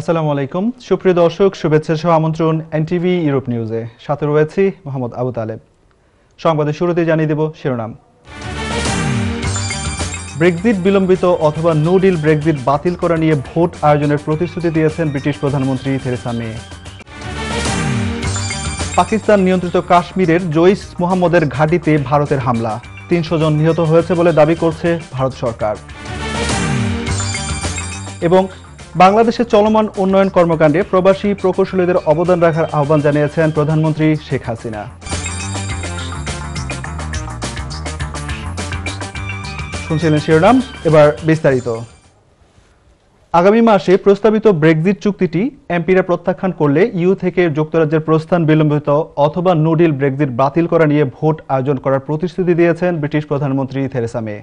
আসসালামু আলাইকুম সুপ্রিয় দর্শক শুভেচ্ছা সহ আমন্ত্রণ এনটিভি ইউরোপ নিউজে সাথে রয়েছি মোহাম্মদ আবু তালেব সংবাদের শুরুতে জানিয়ে দেব শিরোনাম ব্রেক্সিট বিলম্বিত অথবা নো ডিল ব্রেক্সিট বাতিল করা নিয়ে ভোট আয়োজনের প্রতিশ্রুতি দিয়েছেন ব্রিটিশ প্রধানমন্ত্রী থেরেসা মে পাকিস্তান নিয়ন্ত্রিত কাশ্মীরের জৈশ মোহাম্মদের ঘাঁটিতে ভারতের হামলা তিনশো জন নিহত হয়েছে বলে দাবি করছে ভারত সরকার এবং বাংলাদেশের চলমান উন্নয়ন কর্মকাণ্ডে প্রবাসী প্রকৌশলীদের অবদান রাখার আহ্বান জানিয়েছেন প্রধানমন্ত্রী শেখ হাসিনা শুনছিলেন শিরোনাম এবার বিস্তারিত আগামী মাসে প্রস্তাবিত ব্রেক্সিট চুক্তিটি এমপিরা প্রত্যাখ্যান করলে ইউ থেকে যুক্তরাজ্যের প্রস্থান বিলম্বিত অথবা নো ব্রেকজিট ব্রেক্সিট বাতিল করা নিয়ে ভোট আয়োজন করার প্রতিশ্রুতি দিয়েছেন ব্রিটিশ প্রধানমন্ত্রী থেরেসা মে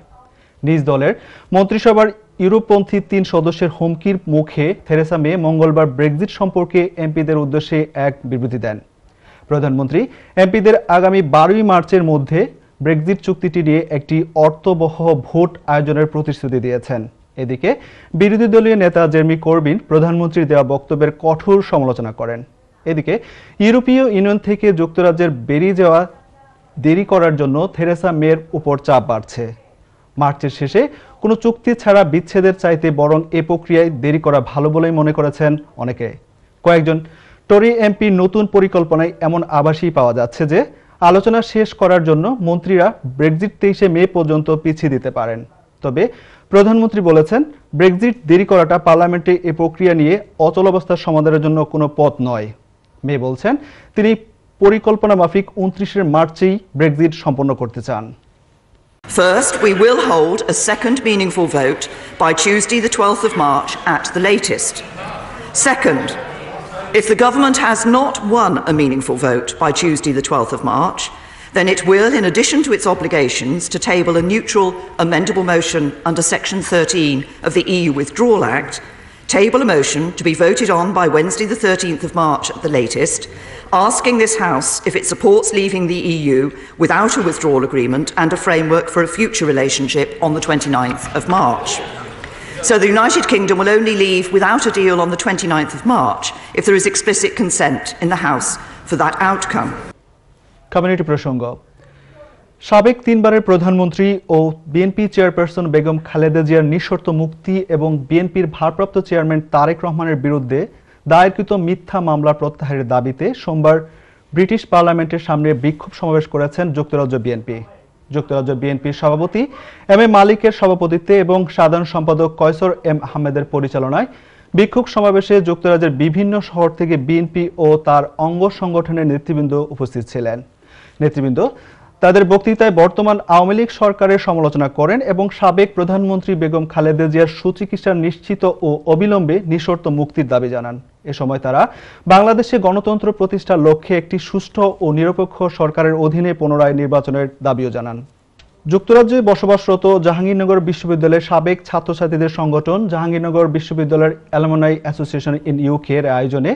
নিজ দলের মন্ত্রিসভার ইউরোপপন্থী তিন সদস্যের হুমকির মুখে থেরেসা মে মঙ্গলবার ব্রেক্সিট সম্পর্কে এমপিদের উদ্দেশ্যে এক বিবৃতি দেন প্রধানমন্ত্রী এমপিদের আগামী বারোই মার্চের মধ্যে ব্রেক্সিট চুক্তিটি নিয়ে একটি অর্থবহ ভোট আয়োজনের প্রতিশ্রুতি দিয়েছেন এদিকে বিরোধী দলীয় নেতা জেরমি করবিন প্রধানমন্ত্রীর দেওয়া বক্তব্যের কঠোর সমালোচনা করেন এদিকে ইউরোপীয় ইউনিয়ন থেকে যুক্তরাজ্যের বেরিয়ে যাওয়া দেরি করার জন্য থেরেসা মেয়ের উপর চাপ বাড়ছে মার্চের শেষে কোনো চুক্তি ছাড়া বিচ্ছেদের চাইতে বরং এ প্রক্রিয়ায় দেরি করা ভালো বলেই মনে করেছেন অনেকে কয়েকজন টরি এমপি নতুন পরিকল্পনায় এমন আবাসই পাওয়া যাচ্ছে যে আলোচনা শেষ করার জন্য মন্ত্রীরা ব্রেকজিট তেইশে মে পর্যন্ত পিছিয়ে দিতে পারেন তবে প্রধানমন্ত্রী বলেছেন ব্রেকজিট দেরি করাটা পার্লামেন্টে এ প্রক্রিয়া নিয়ে অচলাবস্থার সমাধানের জন্য কোনো পথ নয় মে বলছেন তিনি পরিকল্পনা মাফিক উনত্রিশের মার্চেই ব্রেকজিট সম্পন্ন করতে চান First, we will hold a second meaningful vote by Tuesday, the 12th of March, at the latest. Second, if the government has not won a meaningful vote by Tuesday, the 12th of March, then it will, in addition to its obligations to table a neutral, amendable motion under Section 13 of the EU Withdrawal Act, table a motion to be voted on by Wednesday, the 13th of March at the latest, asking this House if it supports leaving the EU without a withdrawal agreement and a framework for a future relationship on the 29th of March. So the United Kingdom will only leave without a deal on the 29th of March if there is explicit consent in the House for that outcome. Community প্রসঙ্গ সাবেক তিনবারের প্রধানমন্ত্রী ও BNP chairperson Begum Khaleda জিয়ার নিঃশর্ত মুক্তি এবং বিএনপির ভারপ্রাপ্ত চেয়ারম্যান তারেক রহমানের বিরুদ্ধে দায়েরকৃত মিথ্যা মামলা প্রত্যাহারের দাবিতে সোমবার ব্রিটিশ পার্লামেন্টের সামনে বিক্ষোভ সমাবেশ করেছেন যুক্তরাজ্য বিএনপি যুক্তরাজ্য বিএনপির সভাপতি এম এ মালিকের সভাপতিত্বে এবং সাধারণ সম্পাদক কয়সর এম আহমেদের পরিচালনায় বিক্ষোভ সমাবেশে যুক্তরাজ্যের বিভিন্ন শহর থেকে বিএনপি ও তার অঙ্গ সংগঠনের নেতৃবৃন্দ উপস্থিত ছিলেন নেতৃবৃন্দ তাদের বক্তৃতায় বর্তমান আওয়ামী লীগ সরকারের সমালোচনা করেন এবং সাবেক প্রধানমন্ত্রী বেগম খালেদা জিয়ার সুচিকিৎসার নিশ্চিত ও অবিলম্বে নিঃশর্ত মুক্তির দাবি জানান এ সময় তারা বাংলাদেশে গণতন্ত্র প্রতিষ্ঠার লক্ষ্যে একটি সুষ্ঠু ও নিরপেক্ষ সরকারের অধীনে পুনরায় নির্বাচনের দাবিও জানান যুক্তরাজ্যে বসবাসরত জাহাঙ্গীরনগর বিশ্ববিদ্যালয়ের সাবেক ছাত্রছাত্রীদের সংগঠন জাহাঙ্গীরনগর বিশ্ববিদ্যালয়ের অ্যালমোনাই অ্যাসোসিয়েশন ইন ইউকে এর আয়োজনে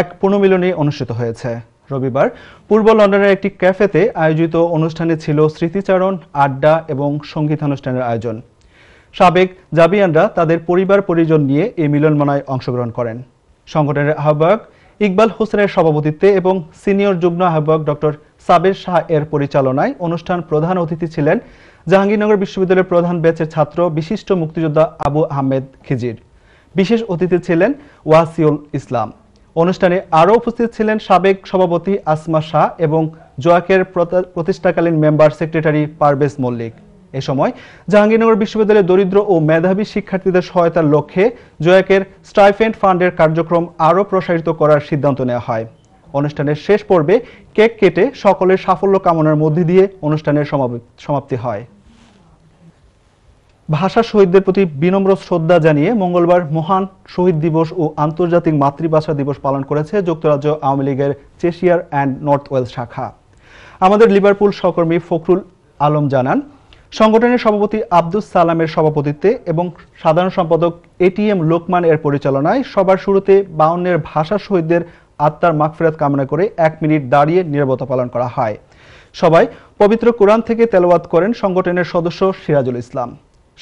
এক পুনর্মিলনী অনুষ্ঠিত হয়েছে রবিবার পূর্ব লন্ডনের একটি ক্যাফেতে আয়োজিত অনুষ্ঠানে ছিল স্মৃতিচারণ আড্ডা এবং সঙ্গীতানুষ্ঠানের আয়োজন সাবেক জাবিয়ানরা তাদের পরিবার পরিজন নিয়ে এই মিলনমানায় অংশগ্রহণ করেন সংগঠনের আহ্বায়ক ইকবাল হোসেনের সভাপতিত্বে এবং সিনিয়র যুগ্ম আহ্বায়ক ডক্টর সাবের শাহ এর পরিচালনায় অনুষ্ঠান প্রধান অতিথি ছিলেন জাহাঙ্গীরনগর বিশ্ববিদ্যালয়ের প্রধান ব্যাচের ছাত্র বিশিষ্ট মুক্তিযোদ্ধা আবু আহমেদ খিজির বিশেষ অতিথি ছিলেন ওয়াসিউল ইসলাম অনুষ্ঠানে আরও উপস্থিত ছিলেন সাবেক সভাপতি আসমা শাহ এবং জোয়াকের প্রতিষ্ঠাকালীন মেম্বার সেক্রেটারি পারভেজ মল্লিক এ সময় জাহাঙ্গীরনগর বিশ্ববিদ্যালয়ে দরিদ্র ও মেধাবী শিক্ষার্থীদের সহায়তার লক্ষ্যে জয়াকের স্টাইফেন্ড ফান্ডের কার্যক্রম আরও প্রসারিত করার সিদ্ধান্ত নেওয়া হয় অনুষ্ঠানের শেষ পর্বে কেক কেটে সকলের সাফল্য কামনার মধ্যে দিয়ে অনুষ্ঠানের সমাপ্তি হয় ভাষা শহীদদের প্রতি বিনম্র শ্রদ্ধা জানিয়ে মঙ্গলবার মহান শহীদ দিবস ও আন্তর্জাতিক মাতৃভাষা দিবস পালন করেছে যুক্তরাজ্য আওয়ামী লীগের চেশিয়ার অ্যান্ড নর্থ ওয়েলস শাখা আমাদের লিভারপুল সহকর্মী ফখরুল আলম জানান সংগঠনের সভাপতি আব্দুস সালামের সভাপতিত্বে এবং সাধারণ সম্পাদক এটিএম লোকমান এর পরিচালনায় সবার শুরুতে বাউন্নের ভাষা শহীদদের আত্মার মাগফিরাত কামনা করে এক মিনিট দাঁড়িয়ে নিরবতা পালন করা হয় সবাই পবিত্র কোরআন থেকে তেলাওয়াত করেন সংগঠনের সদস্য সিরাজুল ইসলাম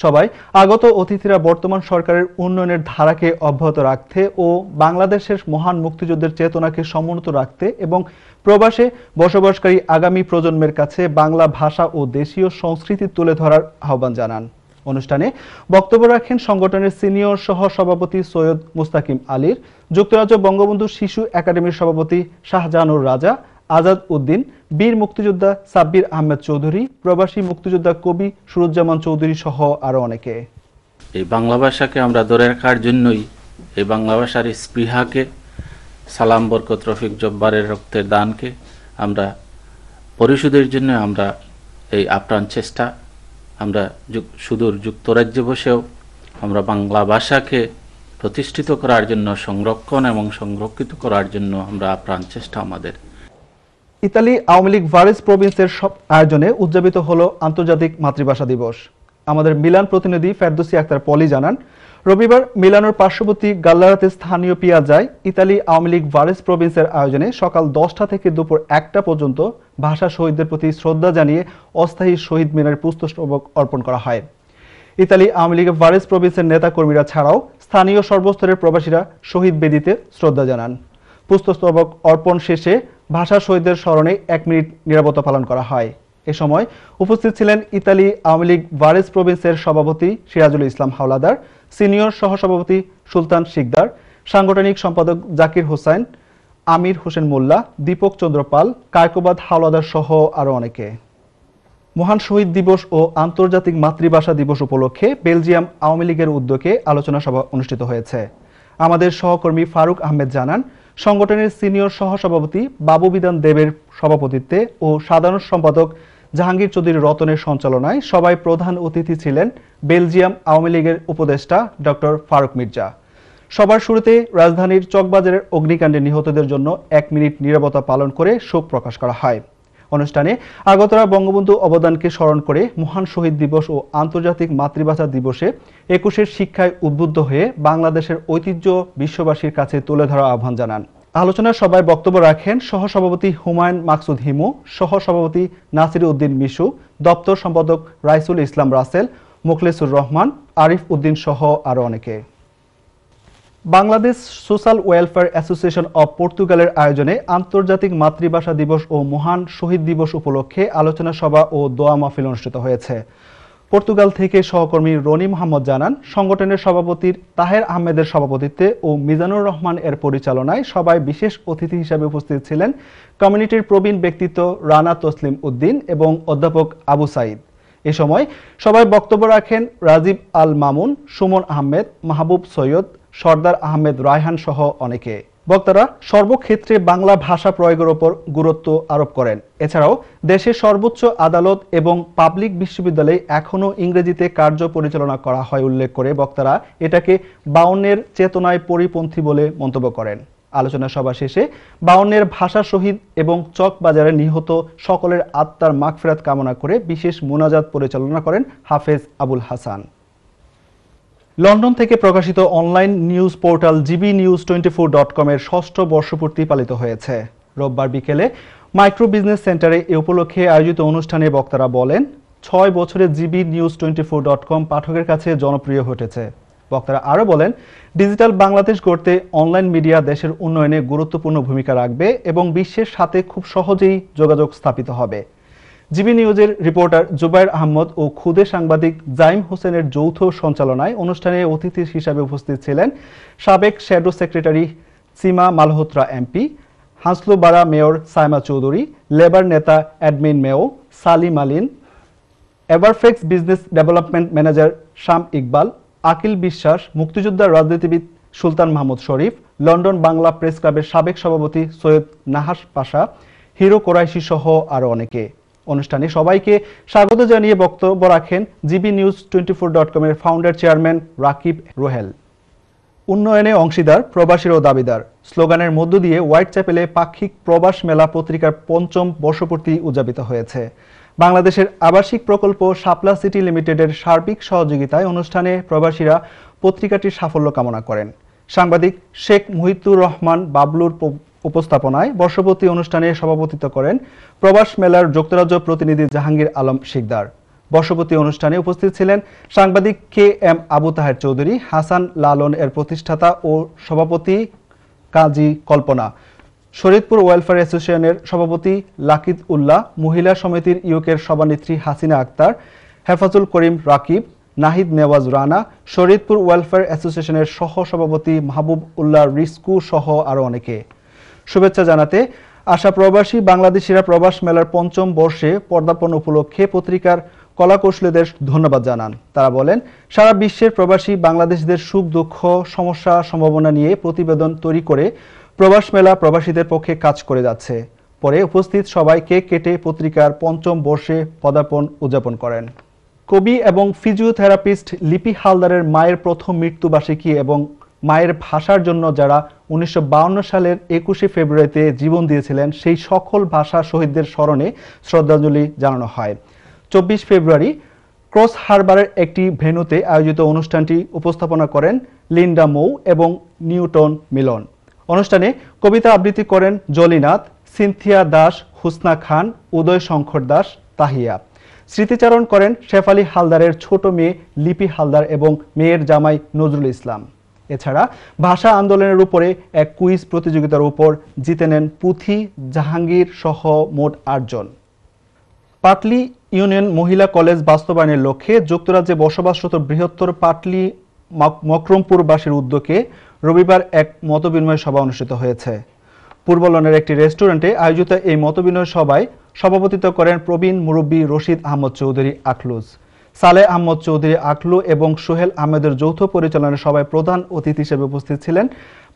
সবাই আগত অতিথিরা বর্তমান সরকারের উন্নয়নের ধারাকে অব্যাহত রাখতে ও বাংলাদেশের মহান মুক্তিযুদ্ধের চেতনাকে সমুন্নত রাখতে এবং প্রবাসে বসবাসকারী আগামী প্রজন্মের কাছে বাংলা ভাষা ও দেশীয় সংস্কৃতি তুলে ধরার আহ্বান জানান অনুষ্ঠানে বক্তব্য রাখেন সংগঠনের সিনিয়র সহ সভাপতি সৈয়দ মুস্তাকিম আলীর যুক্তরাজ্য বঙ্গবন্ধু শিশু একাডেমির সভাপতি শাহজাহানুর রাজা আজাদ উদ্দিন বীর মুক্তিযোদ্ধা সাব্বির আহমেদ চৌধুরী প্রবাসী মুক্তিযোদ্ধা কবি সুরুজ্জামান চৌধুরী সহ আরও অনেকে এই বাংলা ভাষাকে আমরা ধরে রাখার জন্যই এই বাংলা ভাষার স্পৃহাকে সালাম বরকত রফিক জব্বারের রক্তের দানকে আমরা পরিশোধের জন্য আমরা এই আপ্রাণ চেষ্টা আমরা সুদূর যুক্তরাজ্যে বসেও আমরা বাংলা ভাষাকে প্রতিষ্ঠিত করার জন্য সংরক্ষণ এবং সংরক্ষিত করার জন্য আমরা আপ্রাণ চেষ্টা আমাদের ইতালি আওয়ামী লীগ ভারেস প্রভিন্সের সব আয়োজনে উদযাপিত হল আন্তর্জাতিক মাতৃভাষা দিবস আমাদের মিলান প্রতিনিধি ফেরদুসি আক্তার পলি জানান রবিবার মিলানোর পার্শ্ববর্তী গাল্লারাতে স্থানীয় পিয়াজায় ইতালি আওয়ামী লীগ ভারেস প্রভিন্সের আয়োজনে সকাল দশটা থেকে দুপুর একটা পর্যন্ত ভাষা শহীদদের প্রতি শ্রদ্ধা জানিয়ে অস্থায়ী শহীদ মিনার পুস্তক অর্পণ করা হয় ইতালি আওয়ামী লীগের ভারেস প্রভিন্সের নেতাকর্মীরা ছাড়াও স্থানীয় সর্বস্তরের প্রবাসীরা শহীদ বেদিতে শ্রদ্ধা জানান পুস্তস্তবক অর্পণ শেষে ভাষা শহীদদের স্মরণে এক মিনিট নিরাপত্তা পালন করা হয় এ সময় উপস্থিত ছিলেন ইতালি আওয়ামী লীগ ভারেস প্রভিন্সের সভাপতি সিরাজুল ইসলাম হাওলাদার সিনিয়র সহসভাপতি সুলতান শিকদার সাংগঠনিক সম্পাদক জাকির হোসেন আমির হোসেন মোল্লা দীপক চন্দ্রপাল কায়কোবাদ হাওলাদার সহ আরও অনেকে মহান শহীদ দিবস ও আন্তর্জাতিক মাতৃভাষা দিবস উপলক্ষে বেলজিয়াম আওয়ামী লীগের উদ্যোগে আলোচনা সভা অনুষ্ঠিত হয়েছে আমাদের সহকর্মী ফারুক আহমেদ জানান সংগঠনের সিনিয়র সহসভাপতি বাবু বিধান দেবের সভাপতিত্বে ও সাধারণ সম্পাদক জাহাঙ্গীর চৌধুরী রতনের সঞ্চালনায় সবাই প্রধান অতিথি ছিলেন বেলজিয়াম আওয়ামী লীগের উপদেষ্টা ডক্টর ফারুক মির্জা সবার শুরুতে রাজধানীর চকবাজারের অগ্নিকাণ্ডে নিহতদের জন্য এক মিনিট নিরাপত্তা পালন করে শোক প্রকাশ করা হয় অনুষ্ঠানে আগতরা বঙ্গবন্ধু অবদানকে স্মরণ করে মহান শহীদ দিবস ও আন্তর্জাতিক মাতৃভাষা দিবসে একুশের শিক্ষায় উদ্বুদ্ধ হয়ে বাংলাদেশের ঐতিহ্য বিশ্ববাসীর কাছে তুলে ধরা আহ্বান জানান আলোচনা সভায় বক্তব্য রাখেন সহসভাপতি হুমায়ুন মাকসুদ হিমু সহসভাপতি নাসির উদ্দিন মিশু দপ্তর সম্পাদক রাইসুল ইসলাম রাসেল মুখলেসুর রহমান আরিফ উদ্দিন সহ আরও অনেকে Bangladesh social welfare association of পর্তুগালের আয়োজনে আন্তর্জাতিক মাতৃভাষা দিবস ও মহান শহীদ দিবস উপলক্ষে আলোচনা সভা ও দোয়া মাহফিল অনুষ্ঠিত হয়েছে পর্তুগাল থেকে সহকর্মী রনি মোহাম্মদ জানান সংগঠনের সভাপতির তাহের আহমেদের সভাপতিত্বে ও মিজানুর রহমান এর পরিচালনায় সবাই বিশেষ অতিথি হিসেবে উপস্থিত ছিলেন কমিউনিটির প্রবীণ ব্যক্তিত্ব রানা তসলিম উদ্দিন এবং অধ্যাপক আবু সাইদ এ সময় সবাই বক্তব্য রাখেন রাজীব আল মামুন সুমন আহমেদ মাহবুব সৈয়দ সর্দার আহমেদ রায়হান সহ অনেকে বক্তারা সর্বক্ষেত্রে বাংলা ভাষা প্রয়োগের ওপর গুরুত্ব আরোপ করেন এছাড়াও দেশের সর্বোচ্চ আদালত এবং পাবলিক বিশ্ববিদ্যালয়ে এখনও ইংরেজিতে কার্য পরিচালনা করা হয় উল্লেখ করে বক্তারা এটাকে বাউনের চেতনায় পরিপন্থী বলে মন্তব্য করেন আলোচনা সভা শেষে বাউনের ভাষা শহীদ এবং চক বাজারে নিহত সকলের আত্মার মাগফেরাত কামনা করে বিশেষ মোনাজাত পরিচালনা করেন হাফেজ আবুল হাসান লন্ডন থেকে প্রকাশিত online news portal GB news twenty four dot কমের ষষ্ঠ বর্ষপূর্তি পালিত হয়েছে রোববার বিকেলে মাইক্রো বিজনেস সেন্টারে এ উপলক্ষে আয়োজিত অনুষ্ঠানে বক্তারা বলেন ছয় বছরে GB news twenty four dot com পাঠকের কাছে জনপ্রিয় হতেছে বক্তারা আরও বলেন ডিজিটাল বাংলাদেশ গড়তে অনলাইন মিডিয়া দেশের উন্নয়নে গুরুত্বপূর্ণ ভূমিকা রাখবে এবং বিশ্বের সাথে খুব সহজেই যোগাযোগ স্থাপিত হবে জিবি নিউজের রিপোর্টার জুবাইর আহমদ ও খুদে সাংবাদিক জাইম হোসেনের যৌথ সঞ্চালনায় অনুষ্ঠানে অতিথি হিসাবে উপস্থিত ছিলেন সাবেক shadow secretary Seema Malhotra MP হাঁসলোবাড়া মেয়র সাইমা চৌধুরী লেবার নেতা অ্যাডমিন মেয়র সালিম আলিন এভারফেক্স business development manager Sham Iqbal Aqil বিশ্বাস মুক্তিযোদ্ধার রাজনীতিবিদ সুলতান মাহমুদ শরীফ লন্ডন বাংলা প্রেস ক্লাবের সাবেক সভাপতি সৈয়দ নাহাস পাশা হিরো কোরাইশি সহ আরও অনেকে অনুষ্ঠানে সবাইকে স্বাগত জানিয়ে বক্তব্য রাখেন GB news twenty four dot কমের ফাউন্ডার চেয়ারম্যান রাকিব রোহেল উন্নয়নে অংশীদার প্রবাসীর ও দাবিদার স্লোগানের মধ্য দিয়ে হোয়াইট চ্যাপেলে পাক্ষিক প্রবাস মেলা পত্রিকার পঞ্চম বর্ষপূর্তি উদযাপিত হয়েছে বাংলাদেশের আবাসিক প্রকল্প সাপলা সিটি লিমিটেডের সার্বিক সহযোগিতায় অনুষ্ঠানে প্রবাসীরা পত্রিকাটির সাফল্য কামনা করেন সাংবাদিক শেখ মুহিতুর রহমান বাবলুর উপস্থাপনায় বর্ষপতি অনুষ্ঠানে সভাপতিত্ব করেন প্রবাস মেলার যুক্তরাজ্য প্রতিনিধি জাহাঙ্গীর আলম শিকদার বর্ষপতি অনুষ্ঠানে উপস্থিত ছিলেন সাংবাদিক কে এম আবু তাহের চৌধুরী হাসান লালন এর প্রতিষ্ঠাতা ও সভাপতি কাজী কল্পনা শরীদপুর ওয়েলফেয়ার অ্যাসোসিয়েশনের সভাপতি লাকিদ উল্লাহ মহিলা সমিতির ইউকের সভানেত্রী হাসিনা আক্তার হেফাজুল করিম রাকিব নাহিদ নেওয়াজ রানা শরীদপুর ওয়েলফেয়ার অ্যাসোসিয়েশনের সহ সভাপতি মাহবুব উল্লাহ রিস্কু সহ আরও অনেকে শুভেচ্ছা জানাতে আশা প্রবাসী বাংলাদেশিরা প্রবাস মেলার পঞ্চম বর্ষে পর্দাপন উপলক্ষে পত্রিকার কলাকৌশলীদের ধন্যবাদ জানান তারা বলেন সারা বিশ্বের প্রবাসী বাংলাদেশদের সুখ দুঃখ সমস্যা সম্ভাবনা নিয়ে প্রতিবেদন তৈরি করে প্রবাস মেলা প্রবাসীদের পক্ষে কাজ করে যাচ্ছে পরে উপস্থিত সবাই কেক কেটে পত্রিকার পঞ্চম বর্ষে পদার্পণ উদযাপন করেন কবি এবং ফিজিওথেরাপিস্ট লিপি হালদারের মায়ের প্রথম মৃত্যুবার্ষিকী এবং মায়ের ভাষার জন্য যারা উনিশশো সালের একুশে ফেব্রুয়ারিতে জীবন দিয়েছিলেন সেই সকল ভাষা শহীদদের স্মরণে শ্রদ্ধাঞ্জলি জানানো হয় চব্বিশ ফেব্রুয়ারি ক্রস হারবারের একটি ভেনুতে আয়োজিত অনুষ্ঠানটি উপস্থাপনা করেন লিন্ডা মৌ এবং নিউটন মিলন অনুষ্ঠানে কবিতা আবৃত্তি করেন জলিনাথ সিনথিয়া দাস হুসনা খান উদয় শঙ্কর দাস তাহিয়া স্মৃতিচারণ করেন শেফালি হালদারের ছোট মেয়ে লিপি হালদার এবং মেয়ের জামাই নজরুল ইসলাম এছাড়া ভাষা আন্দোলনের উপরে এক কুইজ প্রতিযোগিতার উপর জিতে নেন পুথি জাহাঙ্গীর সহ মোট আটজন পাটলি ইউনিয়ন মহিলা কলেজ বাস্তবায়নের লক্ষ্যে যুক্তরাজ্যে বসবাসরত বৃহত্তর পাটলি মকরমপুরবাসীর উদ্যোগে রবিবার এক মতবিনিময় সভা অনুষ্ঠিত হয়েছে পূর্বলনের একটি রেস্টুরেন্টে আয়োজিত এই মতবিনিময় সভায় সভাপতিত্ব করেন প্রবীণ মুরব্বী রশিদ আহমদ চৌধুরী আখলুজ সালে আহমদ চৌধুরী আকলু এবং সোহেল আহমেদের যৌথ পরিচালনায় সভায় প্রধান অতিথি হিসেবে উপস্থিত ছিলেন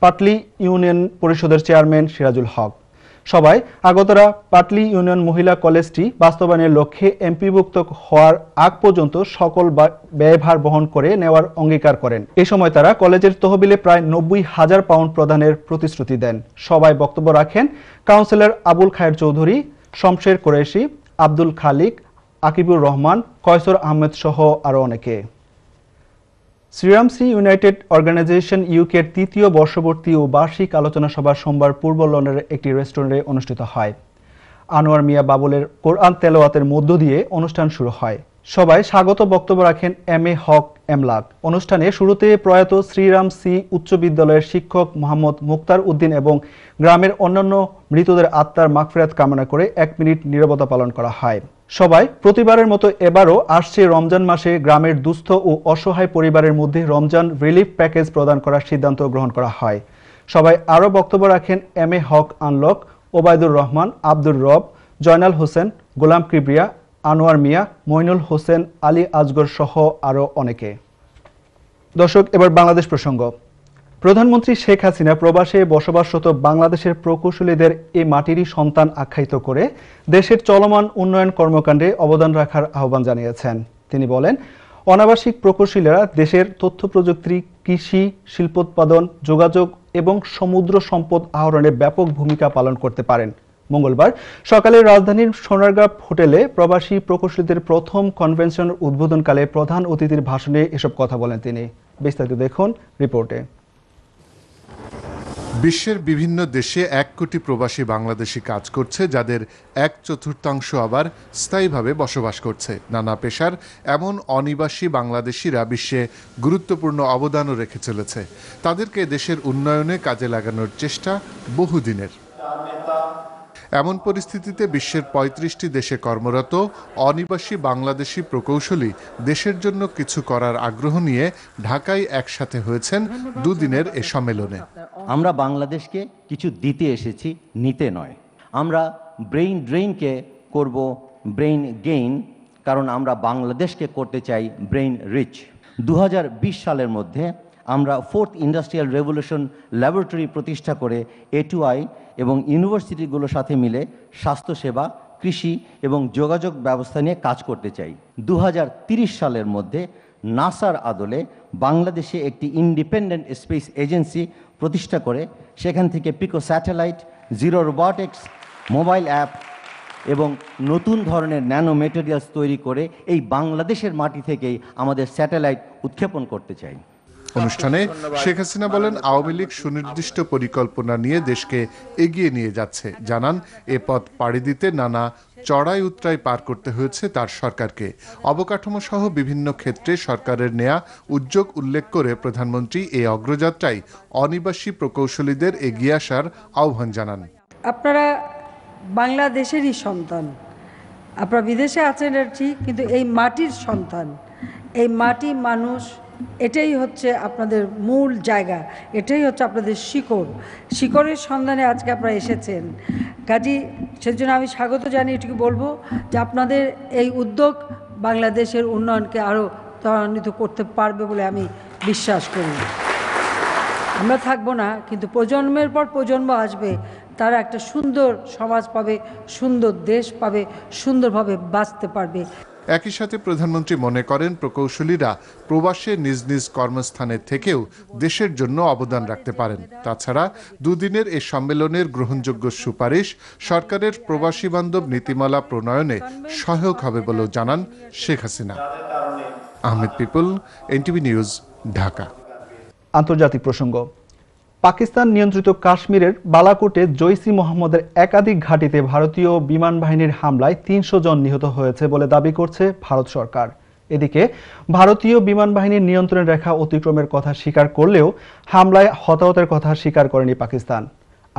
পাটলি ইউনিয়ন পরিষদের চেয়ারম্যান সিরাজুল হক সবাই আগতরা পাটলি ইউনিয়ন মহিলা কলেজটি বাস্তবায়নের লক্ষ্যে এমপিভুক্ত হওয়ার আগ পর্যন্ত সকল ব্যয়ভার বহন করে নেওয়ার অঙ্গীকার করেন এ সময় তারা কলেজের তহবিলে প্রায় নব্বই হাজার পাউন্ড প্রদানের প্রতিশ্রুতি দেন সবাই বক্তব্য রাখেন কাউন্সিলর আবুল খায়ের চৌধুরী শমশের কোরেশি আব্দুল খালিক আকিবুর রহমান কয়সর আহমেদ সহ আরও অনেকে শ্রীরাম সি ইউনাইটেড অর্গানাইজেশন ইউকের তৃতীয় বর্ষবর্তী ও বার্ষিক আলোচনা সভা সোমবার পূর্ব লন্ডনের একটি রেস্টুরেন্টে অনুষ্ঠিত হয় আনোয়ার মিয়া বাবুলের কোরআন তেলোয়াতের মধ্য দিয়ে অনুষ্ঠান শুরু হয় সবাই স্বাগত বক্তব্য রাখেন এম এ হক এমলাক অনুষ্ঠানে শুরুতে প্রয়াত শ্রীরাম সি উচ্চ বিদ্যালয়ের শিক্ষক মোহাম্মদ মুক্তার উদ্দিন এবং গ্রামের অন্যান্য মৃতদের আত্মার মাগফেরাত কামনা করে এক মিনিট নিরবতা পালন করা হয় সবাই প্রতিবারের মতো এবারও আসছে রমজান মাসে গ্রামের দুস্থ ও অসহায় পরিবারের মধ্যে রমজান রিলিফ প্যাকেজ প্রদান করার সিদ্ধান্ত গ্রহণ করা হয় সবাই আরও বক্তব্য রাখেন এম এ হক আনলক ওবায়দুর রহমান আব্দুর রব জয়নাল হোসেন গোলাম কিবরিয়া আনোয়ার মিয়া মইনুল হোসেন আলী আজগর সহ আরও অনেকে দর্শক এবার বাংলাদেশ প্রসঙ্গ প্রধানমন্ত্রী শেখ হাসিনা প্রবাসে বসবাসরত বাংলাদেশের প্রকৌশলীদের এই মাটিরই সন্তান আখ্যায়িত করে দেশের চলমান উন্নয়ন কর্মকাণ্ডে অবদান রাখার আহ্বান জানিয়েছেন তিনি বলেন অনাবাসিক প্রকৌশলীরা দেশের তথ্য প্রযুক্তি কৃষি শিল্পোৎপাদন যোগাযোগ এবং সমুদ্র সম্পদ আহরণে ব্যাপক ভূমিকা পালন করতে পারেন মঙ্গলবার সকালে রাজধানীর সোনারগাঁও হোটেলে প্রবাসী প্রকৌশলীদের প্রথম কনভেনশন উদ্বোধনকালে প্রধান অতিথির ভাষণে এসব কথা বলেন তিনি বিস্তারিত দেখুন রিপোর্টে বিশ্বের বিভিন্ন দেশে এক কোটি প্রবাসী বাংলাদেশি কাজ করছে যাদের এক চতুর্থাংশ আবার স্থায়ীভাবে বসবাস করছে নানা পেশার এমন অনিবাসী বাংলাদেশিরা বিশ্বে গুরুত্বপূর্ণ অবদানও রেখে চলেছে তাদেরকে দেশের উন্নয়নে কাজে লাগানোর চেষ্টা বহুদিনের এমন পরিস্থিতিতে বিশ্বের ৩৫টি দেশে কর্মরত অনিবাসী বাংলাদেশি প্রকৌশলী দেশের জন্য কিছু করার আগ্রহ নিয়ে ঢাকায় একসাথে হয়েছেন দুদিনের এ সম্মেলনে আমরা বাংলাদেশকে কিছু দিতে এসেছি নিতে নয় আমরা ব্রেইন ড্রেইনকে করব ব্রেইন গেইন কারণ আমরা বাংলাদেশকে করতে চাই ব্রেইন রিচ দু সালের মধ্যে আমরা ফোর্থ ইন্ডাস্ট্রিয়াল রেভলিউশন ল্যাবরেটরি প্রতিষ্ঠা করে এটুআই এবং ইউনিভার্সিটিগুলোর সাথে মিলে স্বাস্থ্যসেবা কৃষি এবং যোগাযোগ ব্যবস্থা নিয়ে কাজ করতে চাই দু সালের মধ্যে নাসার আদলে বাংলাদেশে একটি ইন্ডিপেন্ডেন্ট স্পেস এজেন্সি প্রতিষ্ঠা করে সেখান থেকে pico satellite zero robotics mobile app এবং নতুন ধরনের ন্যানো মেটেরিয়ালস তৈরি করে এই বাংলাদেশের মাটি থেকেই আমাদের স্যাটেলাইট উৎক্ষেপণ করতে চাই অনুষ্ঠানে শেখ হাসিনা বলেন আওয়ামী লীগ সুনির্দিষ্ট পরিকল্পনা নিয়ে দেশকে এগিয়ে নিয়ে যাচ্ছে জানান এ পথ পাড়ি দিতে নানা চড়াই উত্রাই পার করতে হয়েছে তার সরকারকে অবকাঠামো সহ বিভিন্ন ক্ষেত্রে সরকারের নেয়া উদ্যোগ উল্লেখ করে প্রধানমন্ত্রী এই অগ্রযাত্রায় অনিবাসী প্রকৌশলীদের এগিয়ে আসার আহ্বান জানান আপনারা বাংলাদেশেরই সন্তান আপনারা বিদেশে আছেন আর ঠিক কিন্তু এই মাটির সন্তান এই মাটি মানুষ এটাই হচ্ছে আপনাদের মূল জায়গা এটাই হচ্ছে আপনাদের শিকড় শিকড়ের সন্ধানে আজকে আপনারা এসেছেন কাজী সেজন্য আমি স্বাগত জানিয়ে এটুকু বলবো যে আপনাদের এই উদ্যোগ বাংলাদেশের উন্নয়নকে আরও ত্বরান্বিত করতে পারবে বলে আমি বিশ্বাস করি আমরা থাকবো না কিন্তু প্রজন্মের পর প্রজন্ম আসবে তারা একটা সুন্দর সমাজ পাবে সুন্দর দেশ পাবে সুন্দরভাবে বাঁচতে পারবে একই সাথে প্রধানমন্ত্রী মনে করেন প্রকৌশলীরা প্রবাসে নিজ নিজ কর্মস্থানে থেকেও দেশের জন্য অবদান রাখতে পারেন তাছাড়া দুদিনের এ সম্মেলনের গ্রহণযোগ্য সুপারিশ সরকারের প্রবাসী বান্ধব নীতিমালা প্রণয়নে সহায়ক হবে বলেও জানান শেখ হাসিনা আহমেদ পিপুল এনটিভি নিউজ ঢাকা আন্তর্জাতিক প্রসঙ্গ পাকিস্তান নিয়ন্ত্রিত কাশ্মীরের বালাকোটে জৈসি মোহাম্মদের একাধিক ঘাঁটিতে ভারতীয় বিমান বাহিনীর হামলায় তিনশো জন নিহত হয়েছে বলে দাবি করছে ভারত সরকার এদিকে ভারতীয় বিমান বাহিনীর নিয়ন্ত্রণ রেখা অতিক্রমের কথা স্বীকার করলেও হামলায় হতাহতের কথা স্বীকার করেনি পাকিস্তান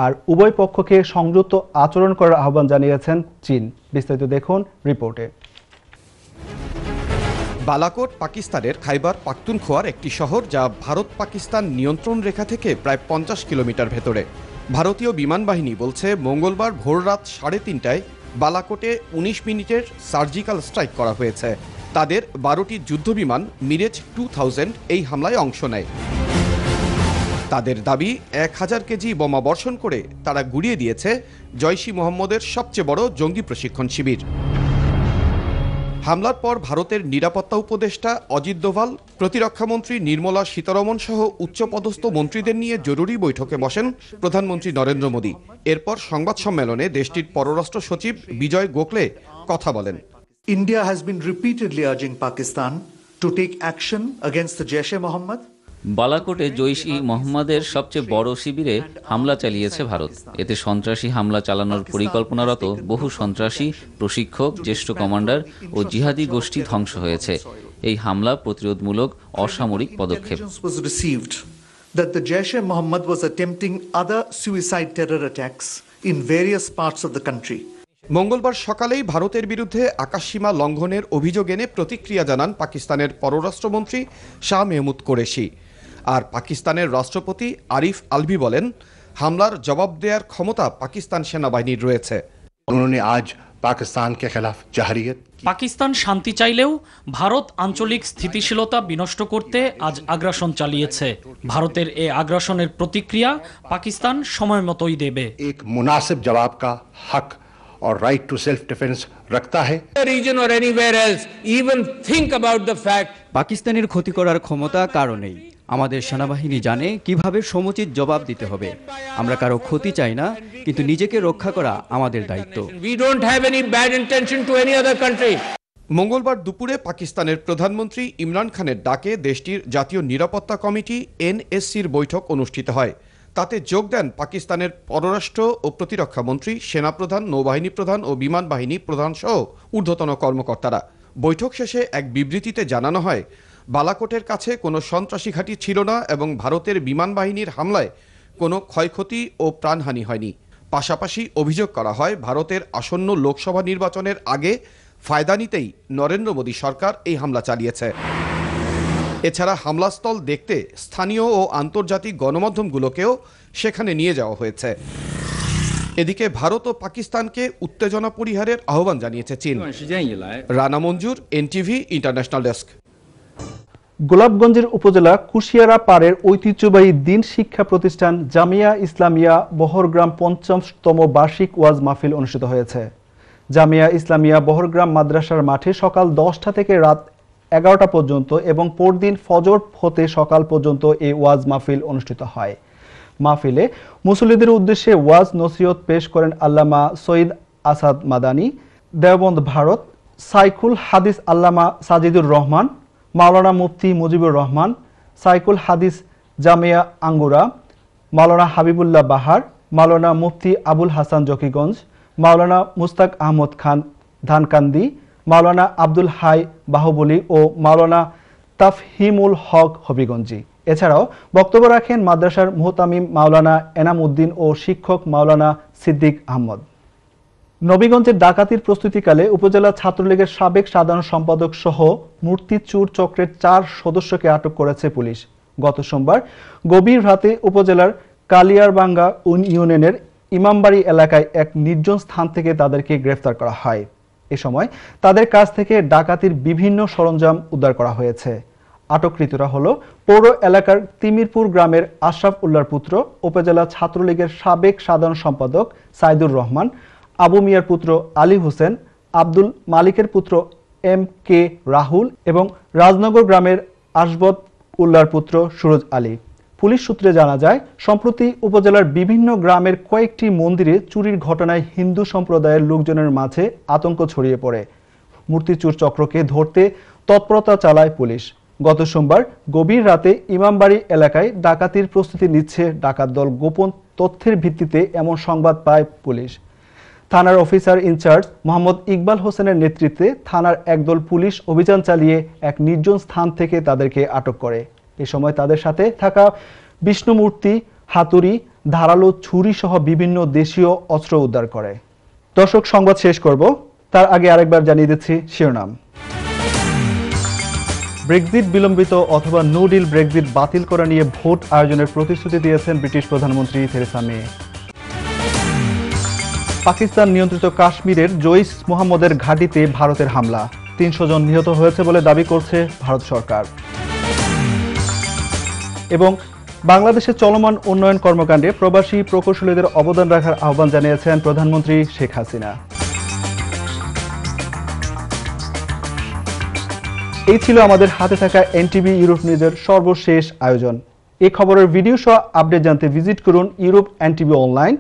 আর উভয় পক্ষকে সংযুক্ত আচরণ করার আহ্বান জানিয়েছেন চীন বিস্তারিত দেখুন রিপোর্টে বালাকোট পাকিস্তানের খাইবার পাখতুনখোয়ার একটি শহর যা ভারত পাকিস্তান নিয়ন্ত্রণ রেখা থেকে প্রায় পঞ্চাশ কিলোমিটার ভেতরে ভারতীয় বিমান বাহিনী বলছে মঙ্গলবার ভোররাত সাড়ে তিনটায় বালাকোটে ১৯ মিনিটের সার্জিক্যাল স্ট্রাইক করা হয়েছে তাদের বারোটি যুদ্ধবিমান মিরেজ টু থাউজেন্ড এই হামলায় অংশ নেয় তাদের দাবি এক হাজার কেজি বোমা বর্ষণ করে তারা গুড়িয়ে দিয়েছে জয়শি মোহাম্মদের সবচেয়ে বড় জঙ্গি প্রশিক্ষণ শিবির হামলার পর ভারতের নিরাপত্তা উপদেষ্টা অজিত দোভাল প্রতিরক্ষামন্ত্রী নির্মলা সীতারমন সহ উচ্চপদস্থ মন্ত্রীদের নিয়ে জরুরি বৈঠকে বসেন প্রধানমন্ত্রী নরেন্দ্র মোদী এরপর সংবাদ সম্মেলনে দেশটির পররাষ্ট্র সচিব বিজয় গোখলে কথা বলেন India has been repeatedly urging Pakistan to take action against Jaish e Mohammad বালাকোটে জৈশ ই মোহাম্মদের সবচেয়ে বড় শিবিরে হামলা চালিয়েছে ভারত এতে সন্ত্রাসী হামলা চালানোর পরিকল্পনারত বহু সন্ত্রাসী প্রশিক্ষক জ্যেষ্ঠ কমান্ডার ও জিহাদি গোষ্ঠী ধ্বংস হয়েছে এই হামলা প্রতিরোধমূলক অসামরিক পদক্ষেপ that the Jaish e was attempting other suicide terror attacks in various parts of the country. মঙ্গলবার সকালেই ভারতের বিরুদ্ধে আকাশসীমা লঙ্ঘনের অভিযোগ এনে প্রতিক্রিয়া জানান পাকিস্তানের পররাষ্ট্রমন্ত্রী শাহ মেহমুদ কোরেশি আর পাকিস্তানের রাষ্ট্রপতি আরিফ আলবি বলেন হামলার জবাব দেওয়ার ক্ষমতা পাকিস্তান সেনাবাহিনীর রয়েছে আজ পাকিস্তানকে খেলাফ জাহারিয়ত পাকিস্তান শান্তি চাইলেও ভারত আঞ্চলিক স্থিতিশীলতা বিনষ্ট করতে আজ আগ্রাসন চালিয়েছে ভারতের এ আগ্রাসনের প্রতিক্রিয়া পাকিস্তান সময় মতোই দেবে এক মুনাসিব জবাব কা হক और রাইট টু সেলফ ডিফেন্স রাখতা है রিজন और anywhere else even think about the fact পাকিস্তানের ক্ষতি করার ক্ষমতা কারণেই আমাদের সেনাবাহিনী জানে কিভাবে সমুচিত জবাব দিতে হবে আমরা কারো ক্ষতি চাই না কিন্তু নিজেকে রক্ষা করা আমাদের দায়িত্ব মঙ্গলবার দুপুরে পাকিস্তানের প্রধানমন্ত্রী ইমরান খানের ডাকে দেশটির জাতীয় নিরাপত্তা কমিটি এনএসসির বৈঠক অনুষ্ঠিত হয় তাতে যোগ দেন পাকিস্তানের পররাষ্ট্র ও প্রতিরক্ষা মন্ত্রী সেনাপ্রধান নৌবাহিনী প্রধান ও বিমান বাহিনী প্রধান সহ ঊর্ধ্বতন কর্মকর্তারা বৈঠক শেষে এক বিবৃতিতে জানানো হয় বালাকোটের কাছে কোনো সন্ত্রাসী ঘাঁটি ছিল না এবং ভারতের বিমান বাহিনীর হামলায় কোনো ক্ষয়ক্ষতি ও প্রাণহানি হয়নি পাশাপাশি অভিযোগ করা হয় ভারতের আসন্ন লোকসভা নির্বাচনের আগে ফায়দা নিতেই নরেন্দ্র মোদী সরকার এই হামলা চালিয়েছে এছাড়া হামলাস্থল দেখতে স্থানীয় ও আন্তর্জাতিক গণমাধ্যমগুলোকেও সেখানে নিয়ে যাওয়া হয়েছে এদিকে ভারত ও পাকিস্তানকে উত্তেজনা পরিহারের আহ্বান জানিয়েছে চীন Rana Manjur NTV international desk গোলাপগঞ্জের উপজেলা কুশিয়ারা পাড়ের ঐতিহ্যবাহী দিন শিক্ষা প্রতিষ্ঠান জামিয়া ইসলামিয়া বহরগ্রাম পঞ্চমতম বার্ষিক ওয়াজ মাহফিল অনুষ্ঠিত হয়েছে জামিয়া ইসলামিয়া বহরগ্রাম মাদ্রাসার মাঠে সকাল দশটা থেকে রাত এগারোটা পর্যন্ত এবং পরদিন ফজর হতে সকাল পর্যন্ত এই ওয়াজ মাহফিল অনুষ্ঠিত হয় মাহফিলে মুসল্লিদের উদ্দেশ্যে ওয়াজ নসিহত পেশ করেন আল্লামা সৈয়দ আসাদ মাদানি দেওবন্দ ভারত সাইকুল হাদিস আল্লামা সাজিদুর রহমান মাওলানা মুফতি মুজিবুর রহমান সাইকুল হাদিস জামিয়া আঙ্গুরা মাওলানা হাবিবুল্লাহ বাহার মাওলানা মুফতি আবুল হাসান জকিগঞ্জ মাওলানা মুস্তাক আহমদ খান ধানকান্দি মাওলানা আব্দুল হাই বাহুবলী ও মাওলানা তাফহিমুল হক হবিগঞ্জি এছাড়াও বক্তব্য রাখেন মাদ্রাসার মুহতামিম মাওলানা এনামউদ্দিন ও শিক্ষক মাওলানা সিদ্দিক আহমদ নবীগঞ্জের ডাকাতির প্রস্তুতিকালে উপজেলা ছাত্রলীগের সাবেক সাধারণ সম্পাদক সহ মূর্তিচুর চক্রের চার সদস্যকে আটক করেছে পুলিশ গত সোমবার গভীর রাতে উপজেলার কালিয়ারবাঙ্গা ইউনিয়নের ইমামবাড়ি এলাকায় এক নির্জন স্থান থেকে তাদেরকে গ্রেফতার করা হয় এ সময় তাদের কাছ থেকে ডাকাতির বিভিন্ন সরঞ্জাম উদ্ধার করা হয়েছে আটককৃতরা হল পৌর এলাকার তিমিরপুর গ্রামের আশরাফ উল্লার পুত্র উপজেলা ছাত্রলীগের সাবেক সাধারণ সম্পাদক সাইদুর রহমান আবু মিয়ার পুত্র আলী হোসেন আব্দুল মালিকের পুত্র এম কে রাহুল এবং রাজনগর গ্রামের আসবত উল্লার পুত্র সুরজ আলী পুলিশ সূত্রে জানা যায় সম্প্রতি উপজেলার বিভিন্ন গ্রামের কয়েকটি মন্দিরে চুরির ঘটনায় হিন্দু সম্প্রদায়ের লোকজনের মাঝে আতঙ্ক ছড়িয়ে পড়ে মূর্তিচুর চক্রকে ধরতে তৎপরতা চালায় পুলিশ গত সোমবার গভীর রাতে ইমামবাড়ি এলাকায় ডাকাতির প্রস্তুতি নিচ্ছে ডাকাত দল গোপন তথ্যের ভিত্তিতে এমন সংবাদ পায় পুলিশ থানার অফিসার ইনচার্জ মোহাম্মদ ইকবাল হোসেনের নেতৃত্বে থানার একদল পুলিশ অভিযান চালিয়ে এক নির্জন স্থান থেকে তাদেরকে আটক করে এ সময় তাদের সাথে থাকা বিষ্ণুমূর্তি হাতুরি ধারালো ছুরি সহ বিভিন্ন দেশীয় অস্ত্র উদ্ধার করে দর্শক সংবাদ শেষ করব তার আগে আরেকবার জানিয়ে দিচ্ছি শিরোনাম ব্রেক্সিট বিলম্বিত অথবা নো ডিল ব্রেক্সিট বাতিল করা নিয়ে ভোট আয়োজনের প্রতিশ্রুতি দিয়েছেন ব্রিটিশ প্রধানমন্ত্রী থেরেসা মে পাকিস্তান নিয়ন্ত্রিত কাশ্মীরের জৈশ মোহাম্মদের ঘাঁটিতে ভারতের হামলা তিনশো জন নিহত হয়েছে বলে দাবি করছে ভারত সরকার এবং বাংলাদেশের চলমান উন্নয়ন কর্মকাণ্ডে প্রবাসী প্রকৌশলীদের অবদান রাখার আহ্বান জানিয়েছেন প্রধানমন্ত্রী শেখ হাসিনা এই ছিল আমাদের হাতে থাকা এনটিভি ইউরোপ নিউজের সর্বশেষ আয়োজন এই খবরের ভিডিও সহ আপডেট জানতে ভিজিট করুন ইউরোপ এনটিভি অনলাইন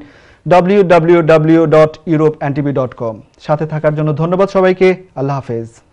www.europeantv.com সাথে থাকার জন্য ধন্যবাদ সবাইকে আল্লাহ হাফেজ